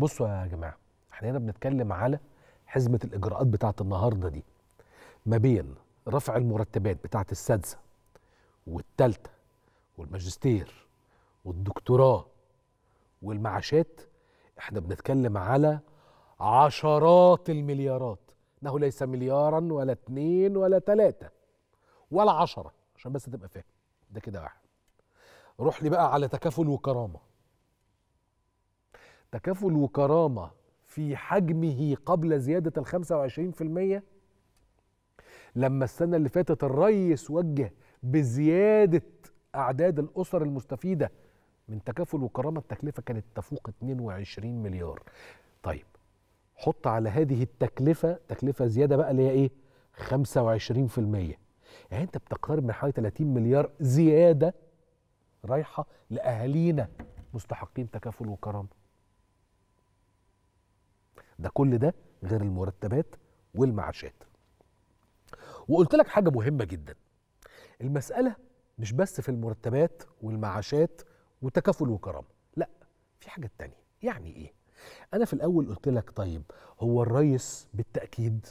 بصوا يا جماعه احنا هنا بنتكلم على حزمه الاجراءات بتاعه النهارده دي ما بين رفع المرتبات بتاعه السادسه والثالثه والماجستير والدكتوراه والمعاشات احنا بنتكلم على عشرات المليارات انه ليس مليارا ولا اتنين ولا تلاته ولا عشره عشان بس تبقى فاهم ده كده واحد روح لي بقى على تكافل وكرامه تكافل وكرامة في حجمه قبل زيادة ال 25% لما السنة اللي فاتت الريس وجه بزيادة أعداد الأسر المستفيدة من تكافل وكرامة التكلفة كانت تفوق 22 مليار طيب حط على هذه التكلفة تكلفة زيادة بقى اللي هي إيه 25% يعني أنت بتقترب من حوالي 30 مليار زيادة رايحة لأهالينا مستحقين تكافل وكرامة ده كل ده غير المرتبات والمعاشات وقلت لك حاجة مهمة جدا المسألة مش بس في المرتبات والمعاشات وتكافل وكرامة لا في حاجة تانية يعني ايه انا في الاول قلت لك طيب هو الريس بالتأكيد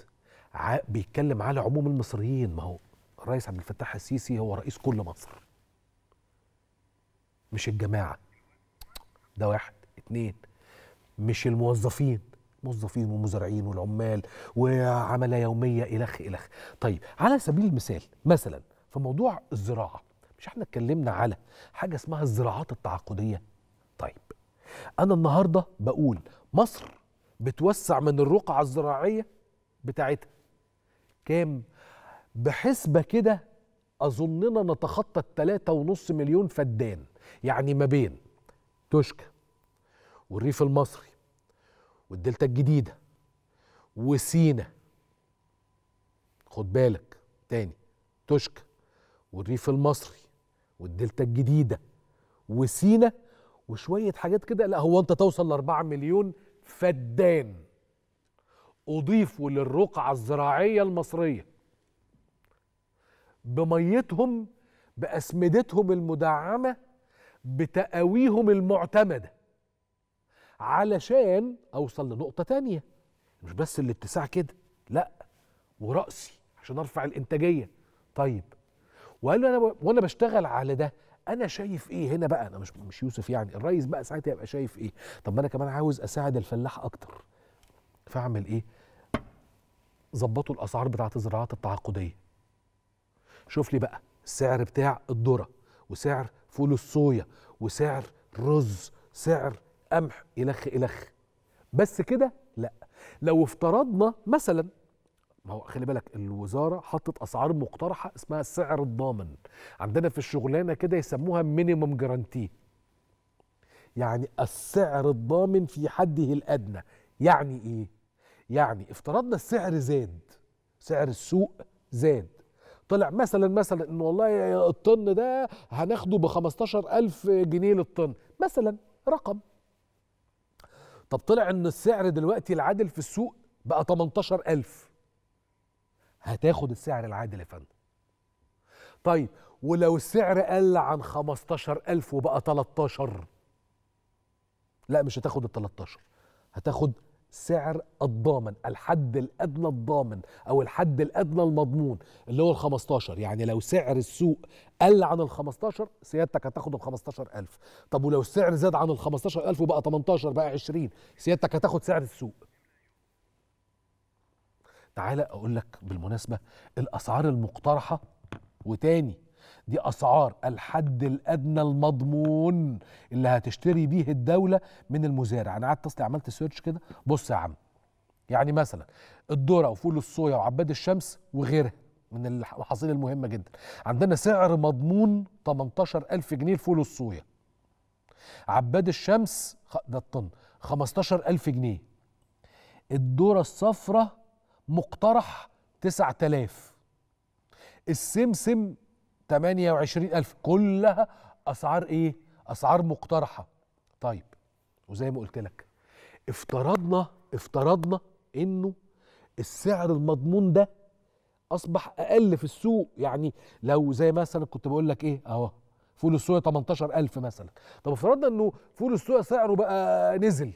بيتكلم على عموم المصريين ما هو الرئيس عبد الفتاح السيسي هو رئيس كل مصر مش الجماعة ده واحد اتنين مش الموظفين موظفين ومزارعين والعمال وعمله يوميه الخ الخ طيب على سبيل المثال مثلا في موضوع الزراعه مش احنا اتكلمنا على حاجه اسمها الزراعات التعاقديه طيب انا النهارده بقول مصر بتوسع من الرقعه الزراعيه بتاعتها كام بحسبه كده اظننا نتخطى التلاتة ونص مليون فدان يعني ما بين توشكا والريف المصري والدلتا الجديده وسينا خد بالك تاني توشكا والريف المصري والدلتا الجديده وسينا وشويه حاجات كده لا هو انت توصل ل 4 مليون فدان اضيفوا للرقعه الزراعيه المصريه بميتهم باسمدتهم المدعمه بتقاويهم المعتمده علشان اوصل لنقطه تانية مش بس الاتساع كده لا وراسي عشان ارفع الانتاجيه طيب وقال له انا وانا بشتغل على ده انا شايف ايه هنا بقى انا مش مش يوسف يعني الرئيس بقى ساعتها يبقى شايف ايه طب ما انا كمان عاوز اساعد الفلاح اكتر فاعمل ايه ظبطوا الاسعار بتاعه الزراعات التعاقديه شوف لي بقى السعر بتاع الذره وسعر فول الصويا وسعر رز سعر قمح إلخ إلخ بس كده لا لو افترضنا مثلا ما هو خلي بالك الوزاره حطت اسعار مقترحه اسمها السعر الضامن عندنا في الشغلانه كده يسموها مينيمم جرانتي يعني السعر الضامن في حده الادنى يعني ايه يعني افترضنا السعر زاد سعر السوق زاد طلع مثلا مثلا ان والله الطن ده هناخده ب 15000 جنيه للطن مثلا رقم طب طلع ان السعر دلوقتي العادل في السوق بقى 18000 هتاخد السعر العادل يا فندم طيب ولو السعر قل عن 15000 وبقى 13 لا مش هتاخد ال 13 هتاخد سعر الضامن الحد الادنى الضامن او الحد الادنى المضمون اللي هو ال 15 يعني لو سعر السوق قل عن ال 15 سيادتك هتاخد ال 15000 طب ولو السعر زاد عن ال 15000 وبقى 18 بقى 20 سيادتك هتاخد سعر السوق تعالى اقول لك بالمناسبه الاسعار المقترحه وتاني دي أسعار الحد الأدنى المضمون اللي هتشتري بيه الدولة من المزارع أنا قعدت أصلي عملت سيرش كده بص يا عم يعني مثلا الذرة وفول الصويا وعباد الشمس وغيرها من الحصيل المهمة جدا عندنا سعر مضمون 18000 جنيه لفول الصويا عباد الشمس ده الطن 15000 جنيه الذرة الصفراء مقترح 9000 السمسم 28000 كلها اسعار ايه اسعار مقترحه طيب وزي ما قلت لك افترضنا افترضنا انه السعر المضمون ده اصبح اقل في السوق يعني لو زي مثلا كنت بقول لك ايه اهو فول السويا 18000 مثلا طب افترضنا انه فول السويا سعره بقى نزل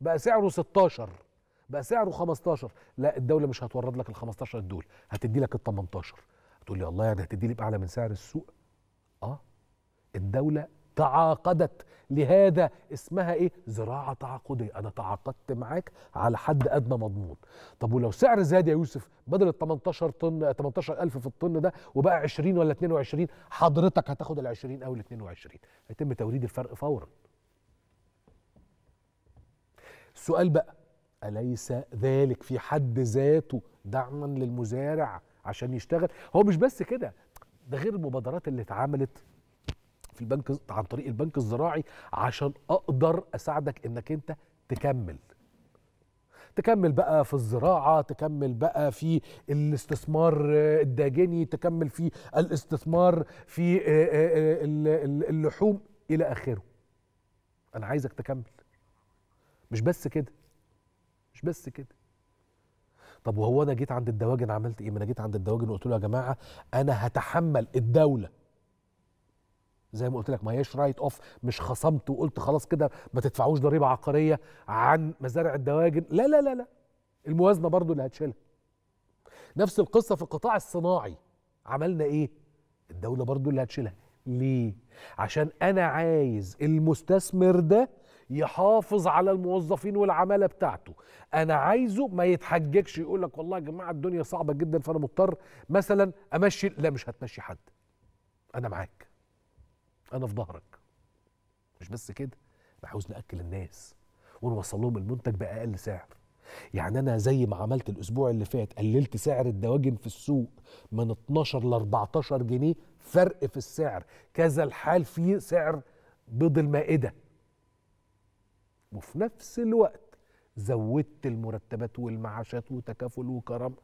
بقى سعره 16 بقى سعره 15 لا الدوله مش هتورد لك ال 15 دول هتدي لك ال 18 تقول لي الله يعني هتدي لي باعلى من سعر السوق اه الدوله تعاقدت لهذا اسمها ايه زراعه تعاقديه انا تعاقدت معاك على حد ادنى مضمون طب ولو سعر زاد يا يوسف بدل ال 18 طن 18000 في الطن ده وبقى 20 ولا 22 حضرتك هتاخد ال 20 او ال 22 هيتم توريد الفرق فورا السؤال بقى اليس ذلك في حد ذاته دعما للمزارع عشان يشتغل هو مش بس كده ده غير المبادرات اللي اتعملت في البنك عن طريق البنك الزراعي عشان اقدر اساعدك انك انت تكمل تكمل بقى في الزراعة تكمل بقى في الاستثمار الداجني تكمل في الاستثمار في اللحوم إلى آخره أنا عايزك تكمل مش بس كده مش بس كده طب وهو انا جيت عند الدواجن عملت ايه ما انا جيت عند الدواجن وقلت له يا جماعه انا هتحمل الدوله زي ما قلت لك ما هياش رايت اوف مش خصمت وقلت خلاص كده ما تدفعوش ضريبه عقاريه عن مزارع الدواجن لا لا لا لا الموازنه برضو اللي هتشيلها نفس القصه في القطاع الصناعي عملنا ايه الدوله برضو اللي هتشيلها ليه عشان انا عايز المستثمر ده يحافظ على الموظفين والعماله بتاعته انا عايزه ما يتحججش يقول لك والله يا جماعه الدنيا صعبه جدا فانا مضطر مثلا امشي لا مش هتمشي حد انا معاك انا في ظهرك مش بس كده انا عاوز ناكل الناس ونوصل لهم المنتج باقل سعر يعني انا زي ما عملت الاسبوع اللي فات قللت سعر الدواجن في السوق من 12 ل 14 جنيه فرق في السعر كذا الحال في سعر بيض المائده وفي نفس الوقت زودت المرتبات والمعاشات وتكافل وكرم